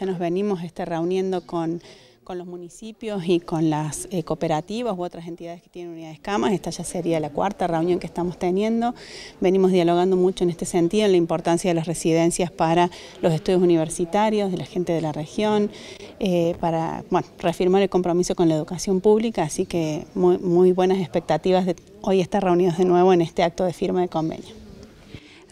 Ya nos venimos este, reuniendo con, los municipios y con las eh, cooperativas u otras entidades que tienen unidades camas. Esta ya sería la cuarta reunión que estamos teniendo. Venimos dialogando mucho en este sentido, en la importancia de las residencias para los estudios universitarios, de la gente de la región, eh, para reafirmar el compromiso con la educación pública. Así que muy buenas expectativas de hoy estar reunidos de nuevo en este acto de firma de convenio.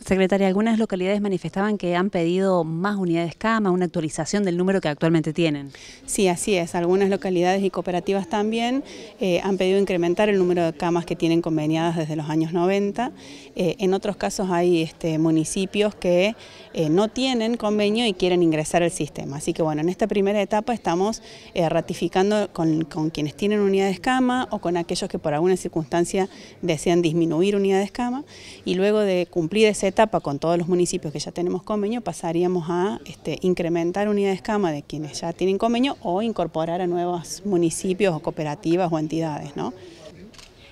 Secretaria, algunas localidades manifestaban que han pedido más unidades cama, una actualización del número que actualmente tienen. Sí, así es. Algunas localidades y cooperativas también eh, han pedido incrementar el número de camas que tienen conveniadas desde los años 90. Eh, en otros casos hay este, municipios que eh, no tienen convenio y quieren ingresar al sistema. Así que bueno, en esta primera etapa estamos ratificando con, quienes tienen unidades cama o con aquellos que por alguna circunstancia desean disminuir unidades cama y luego de cumplir ese etapa con todos los municipios que ya tenemos convenio, pasaríamos a este, incrementar unidades cama de quienes ya tienen convenio o incorporar a nuevos municipios o cooperativas o entidades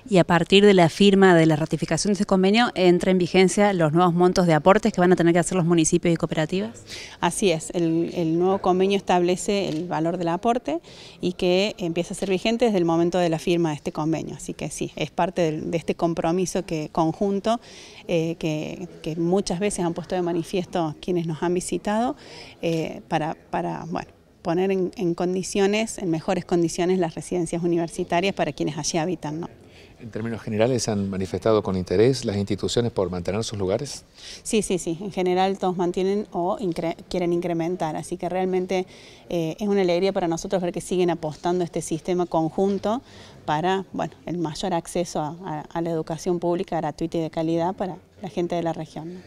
y a partir de la firma de la ratificación de ese convenio entra en vigencia los nuevos montos de aportes que van a tener que hacer los municipios y cooperativas. Así es, el, nuevo convenio establece el valor del aporte y que empieza a ser vigente desde el momento de la firma de este convenio, así que sí, es parte de, este compromiso que, conjunto eh, que, muchas veces han puesto de manifiesto quienes nos han visitado eh, para, poner en, en, condiciones, en mejores condiciones las residencias universitarias para quienes allí habitan. ¿no? en términos generales, han manifestado con interés las instituciones por mantener sus lugares? Sí, sí, sí. En general todos mantienen o quieren incrementar. Así que realmente eh, es una alegría para nosotros ver que siguen apostando este sistema conjunto para el mayor acceso a, la educación pública gratuita y de calidad para la gente de la región.